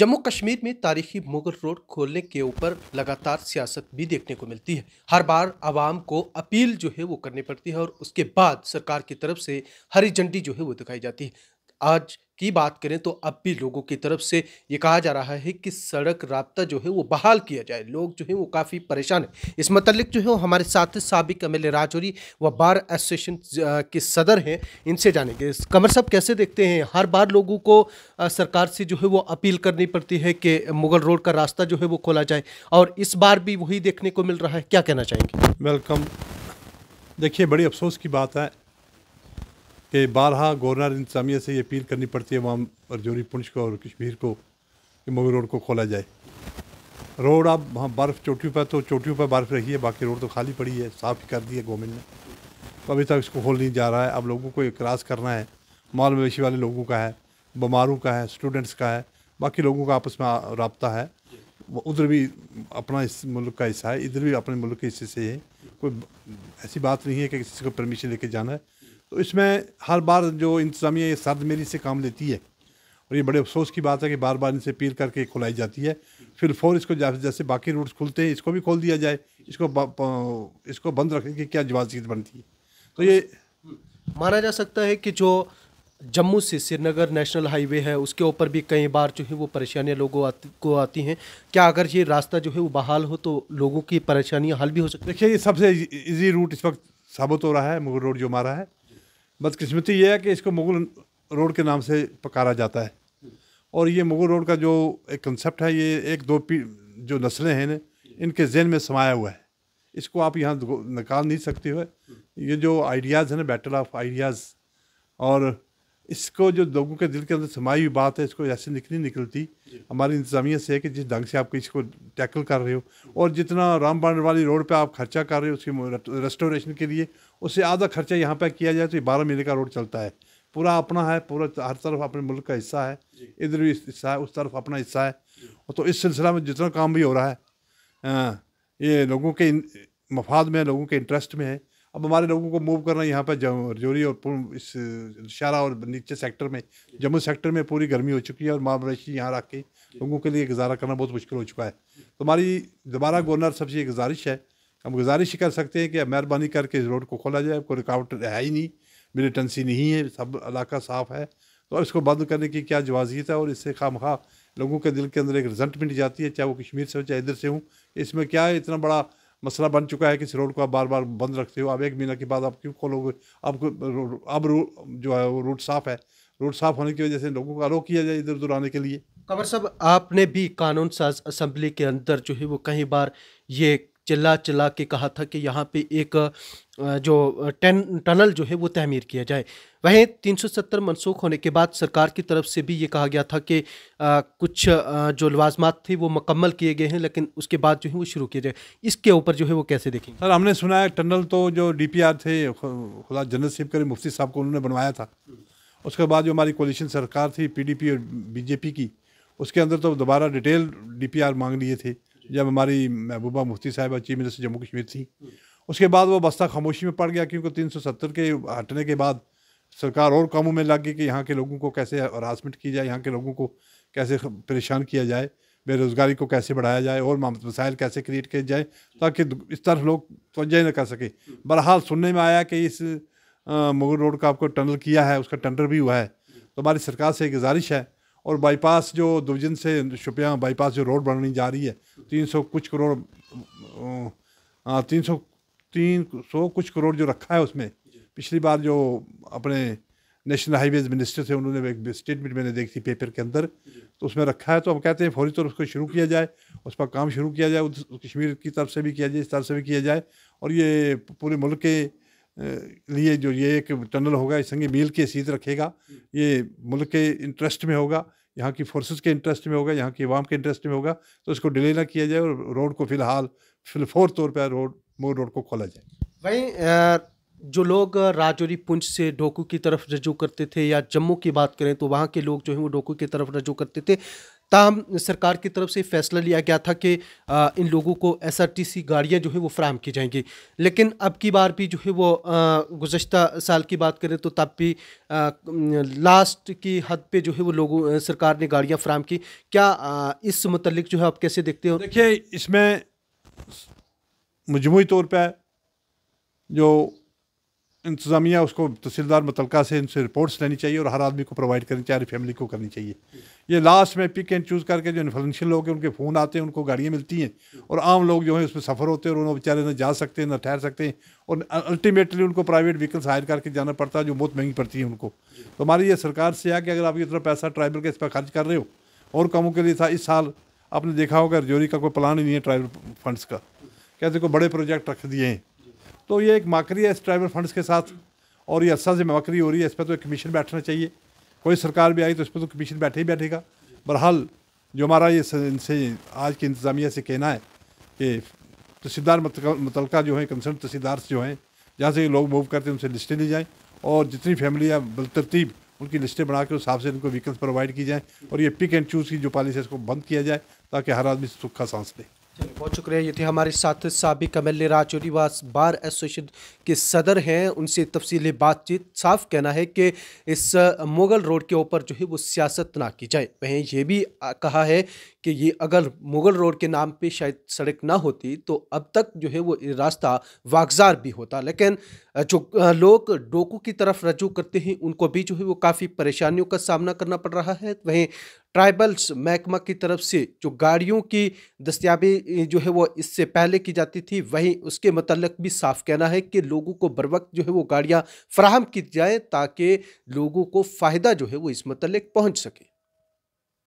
जम्मू कश्मीर में तारीखी मुगल रोड खोलने के ऊपर लगातार सियासत भी देखने को मिलती है हर बार आवाम को अपील जो है वो करनी पड़ती है और उसके बाद सरकार की तरफ से हरी झंडी जो है वो दिखाई जाती है आज की बात करें तो अब भी लोगों की तरफ से ये कहा जा रहा है कि सड़क रबता जो है वो बहाल किया जाए लोग जो है वो काफ़ी परेशान हैं इस मतलब जो है वो हमारे साथ सबक एम एल राजौरी व बार एसोसिएशन के सदर हैं इनसे जानेंगे कमर साहब कैसे देखते हैं हर बार लोगों को सरकार से जो है वो अपील करनी पड़ती है कि मुगल रोड का रास्ता जो है वो खोला जाए और इस बार भी वही देखने को मिल रहा है क्या कहना चाहेंगे वेलकम देखिए बड़ी अफसोस की बात है कि बारहा गवर्नर इंतजामिया से ये अपील करनी पड़ती है वहाँ रजौरी पुंछ को और कश्मीर को कि मोवी रोड को खोला जाए रोड अब वहाँ बर्फ़ चोटियों पर तो चोटियों पर बर्फ़ रही है बाकी रोड तो खाली पड़ी है साफ़ ही कर दी है गवर्नमेंट ने तो अभी तक इसको खोल नहीं जा रहा है अब लोगों को क्रॉस करना है माल मवेशी वाले लोगों का है बीमारों का है स्टूडेंट्स का है बाकी लोगों का आपस में रबता है उधर भी अपना इस मुल्क का हिस्सा है इधर भी अपने मुल्क के हिस्से से है कोई ऐसी बात नहीं है कि किसी को परमिशन लेके जाना है तो इसमें हर बार जो इंतज़ामिया ये मेरी से काम लेती है और ये बड़े अफसोस की बात है कि बार बार इनसे पीर करके खुलाई जाती है फिर फौर इसको जैसे जैसे बाकी रूट्स खुलते हैं इसको भी खोल दिया जाए इसको इसको बंद रखने की क्या जवाजीत बनती है तो ये माना जा सकता है कि जो जम्मू से श्रीनगर नेशनल हाईवे है उसके ऊपर भी कई बार जो है वो परेशानियां लोगों को आती हैं क्या अगर ये रास्ता जो है वो बहाल हो तो लोगों की परेशानियां हल भी हो सकती है देखिए ये सबसे इजी रूट इस वक्त साबित हो रहा है मुगल रोड जो मारा है बदकिस्मती ये है कि इसको मुग़ल रोड के नाम से पकारा जाता है और ये मुग़ल रोड का जो एक कंसेप्ट है ये एक दो पी जो नस्लें हैं इनके जहन में समाया हुआ है इसको आप यहाँ निकाल नहीं सकते हो ये जो आइडियाज़ हैं ना बैटल ऑफ आइडियाज़ और इसको जो लोगों के दिल के अंदर समाई हुई बात है इसको ऐसे निकली निकलती हमारी इंतजामिया से है कि जिस ढंग से आप इसको टैकल कर रहे हो और जितना राम वाली रोड पे आप खर्चा कर रहे हो उसकी रेस्टोरेशन के लिए उससे आधा खर्चा यहाँ पे किया जाए तो ये बारह महीने का रोड चलता है पूरा अपना है पूरा हर तरफ अपने मुल्क का हिस्सा है इधर भी हिस्सा है उस तरफ अपना हिस्सा है तो इस सिलसिला में जितना काम भी हो रहा है हाँ, ये लोगों के मफाद में है लोगों के इंटरेस्ट में है अब हमारे लोगों को मूव करना यहाँ पर रजौरी और इस शारा और नीचे सेक्टर में जम्मू सेक्टर में पूरी गर्मी हो चुकी है और मवेशी यहाँ रख के लोगों के लिए गुजारा करना बहुत मुश्किल हो चुका है तो हमारी दोबारा गवर्नर सबसे ये गुजारिश है हम गुजारिश कर सकते हैं कि मेहरबानी करके इस रोड को खोला जाए कोई रुकावट है ही नहीं मिलिटेंसी नहीं है सब इलाका साफ है तो इसको बंद करने की क्या जवाजियत है और इससे खाम खा लोगों के दिल के अंदर एक रिजल्ट मिट जाती है चाहे वो कश्मीर से हो चाहे इधर से हो इसमें क्या है इतना बड़ा मसला बन चुका है कि इस रोड को आप बार बार बंद रखते हो अब एक महीना के बाद आप क्यों खोलोगे अब अब जो है वो रूट साफ़ है रोड साफ होने की वजह से लोगों का रोक किया जाए इधर उधर आने के लिए कंवर साहब आपने भी कानून साज असम्बली के अंदर जो है वो कई बार ये चिल्ला चिल्ला के कहा था कि यहाँ पे एक जो टन टनल जो है वो तहमीर किया जाए वहीं 370 मनसूख होने के बाद सरकार की तरफ से भी ये कहा गया था कि आ, कुछ आ, जो लवाजमात थे वो मकम्मल किए गए हैं लेकिन उसके बाद जो है वो शुरू किया जाए इसके ऊपर जो है वो कैसे देखेंगे सर हमने सुना है टनल तो जो डी पी आर थे खुदा जनरल सिप करी मुफ्ती साहब को उन्होंने बनवाया था उसके बाद जो हमारी कोलिशन सरकार थी पी डी पी और बीजेपी की उसके अंदर तो दोबारा डिटेल डी पी आर मांग लिए थे जब हमारी महबूबा मुफ्ती साहिबा चीफ मिनिस्टर जम्मू कश्मीर थी उसके बाद वो बस्ता खामोशी में पड़ गया क्योंकि तीन सौ सत्तर के हटने के बाद सरकार और कामों में लग गई कि यहाँ के लोगों को कैसे हरासमेंट की जाए यहाँ के लोगों को कैसे परेशान किया जाए बेरोज़गारी को कैसे बढ़ाया जाए और मसाइल कैसे क्रिएट किए जाए ताकि इस तरफ लोग तोजह न कर सके बहरहाल सुनने में आया कि इस मुगल रोड का आपको टनल किया है उसका टेंडर भी हुआ है तो हमारी सरकार से गुजारिश है और बाईपास जो दुर्जन से शुपया बाईपास जो रोड बननी जा रही है तीन सौ कुछ करोड़ तीन सौ तीन सौ कुछ करोड़ जो रखा है उसमें पिछली बार जो अपने नेशनल हाईवेज मिनिस्टर थे उन्होंने एक स्टेटमेंट मैंने देखी थी पेपर के अंदर तो उसमें रखा है तो हम कहते हैं फौरी तौर तो उसको शुरू किया जाए उस पर काम शुरू किया जाए कश्मीर की तरफ से भी किया जाए इस तरफ से भी किया जाए और ये पूरे मुल्क के लिए जो ये एक टनल होगा इस संगे मील के सीध रखेगा ये मुल्क के इंटरेस्ट में होगा यहाँ की फोर्सेस के इंटरेस्ट में होगा यहाँ की आवाम के इंटरेस्ट में होगा तो इसको डिले ना किया जाए और रोड को फ़िलहाल फिलफोर तौर पर रोड मोर रोड को खोला जाए वहीं जो लोग राजौरी पुंछ से डोकू की तरफ रजू करते थे या जम्मू की बात करें तो वहाँ के लोग जो हैं वो डोकू की तरफ रजू करते थे ताहम सरकार की तरफ से फैसला लिया गया था कि इन लोगों को एस आर टी सी गाड़ियाँ जो है वो फ्राहम की जाएंगी लेकिन अब की बार भी जो है वो गुज्त साल की बात करें तो तब भी लास्ट की हद पे जो है वो लोगों सरकार ने गाड़ियाँ फ्राहम की क्या इस मतलब जो है आप कैसे देखते हो देखिए इसमें मजमू तौर पर जो इंतज़ामिया उसको तहसीलदार मुतलका से इनसे रिपोर्ट्स लेनी चाहिए और हर आदमी को प्रोवाइड करनी चाहिए फैमिली को करनी चाहिए ये लास्ट में पिक एंड चूज़ करके जो इन्फ्लुएंशियल लोग हैं उनके फ़ोन आते हैं उनको गाड़ियाँ मिलती हैं और आम लोग जो हैं उसमें सफ़र होते हैं और उन्होंने बेचारे ना जा सकते हैं ना ठहर सकते हैं और अल्टीमेटली उनको प्राइवेट व्हीकल्स हायर करके जाना पड़ता है जो बहुत महंगी पड़ती है उनको तो हमारी ये सरकार से आ कि अगर आप इतना पैसा ट्राइबल के इस पर खर्च कर रहे हो और कामों के लिए था इस साल आपने देखा होगा रजौरी का कोई प्लान ही नहीं है ट्राइबल फंड्स का कहते कोई बड़े प्रोजेक्ट रख दिए हैं तो ये एक माकरी है इस ट्राइबल फंड्स के साथ और ये अच्छा से माकरी हो रही है इस पर तो एक कमीशन बैठना चाहिए कोई सरकार भी आई तो इस पर तो कमीशन बैठे ही बैठेगा बहरहाल जो हमारा ये इनसे आज की इंतज़ामिया से कहना है कि तहसीलदार मुतलका जो है कंसर्न तहसीलदार जो हैं जहाँ से लोग मूव करते हैं उनसे लिस्टें ली जाएँ और जितनी फैमिलियाँ बलतरतीब उनकी लिस्टें बना के उस हिसाब से इनको व्हीकल्स प्रोवाइड की जाएँ और ये पिक एंड चूज़ की जो पॉलिसी है इसको बंद किया जाए ताकि हर आदमी सुखा सांस ले चलिए बहुत शुक्रिया ये थे हमारे साथ सबक एम एल ए वास बार एसोसिएशन के सदर हैं उनसे तफसीली बातचीत साफ कहना है कि इस मुग़ल रोड के ऊपर जो है वो सियासत ना की जाए वहीं ये भी कहा है कि ये अगर मुग़ल रोड के नाम पे शायद सड़क ना होती तो अब तक जो है वो रास्ता वागजार भी होता लेकिन जो लोग डोकू की तरफ रजू करते हैं उनको भी जो है वो काफ़ी परेशानियों का सामना करना पड़ रहा है वहीं ट्राइबल्स महकमा की तरफ से जो गाड़ियों की दस्याबी जो है वो इससे पहले की जाती थी वहीं उसके मतलब भी साफ कहना है कि लोगों को बर वक्त जो है वो गाड़ियाँ फराहम की जाएँ ताकि लोगों को फ़ायदा जो है वो इस मतलब पहुँच सके